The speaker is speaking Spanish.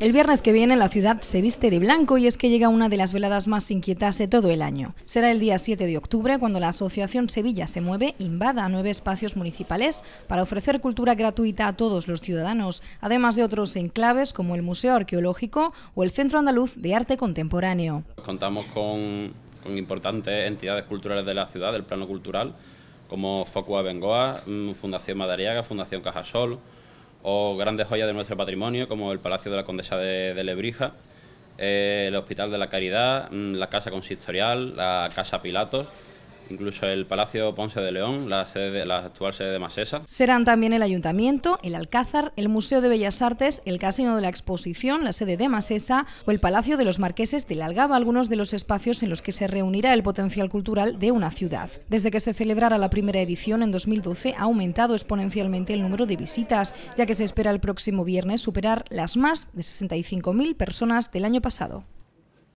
El viernes que viene la ciudad se viste de blanco y es que llega una de las veladas más inquietas de todo el año. Será el día 7 de octubre cuando la Asociación Sevilla se mueve invada nueve espacios municipales para ofrecer cultura gratuita a todos los ciudadanos, además de otros enclaves como el Museo Arqueológico o el Centro Andaluz de Arte Contemporáneo. Contamos con, importantes entidades culturales de la ciudad, del plano cultural, como Focua Bengoa, mm, Fundación Madariaga, Fundación Cajasol, o grandes joyas de nuestro patrimonio como el Palacio de la Condesa de, Lebrija, eh, el Hospital de la Caridad, mm, la Casa Consistorial, la Casa Pilatos incluso el Palacio Ponce de León, la, sede, la actual sede de Masesa. Serán también el Ayuntamiento, el Alcázar, el Museo de Bellas Artes, el Casino de la Exposición, la sede de Masesa o el Palacio de los Marqueses de La Algaba, algunos de los espacios en los que se reunirá el potencial cultural de una ciudad. Desde que se celebrara la primera edición en 2012 ha aumentado exponencialmente el número de visitas, ya que se espera el próximo viernes superar las más de 65.000 personas del año pasado.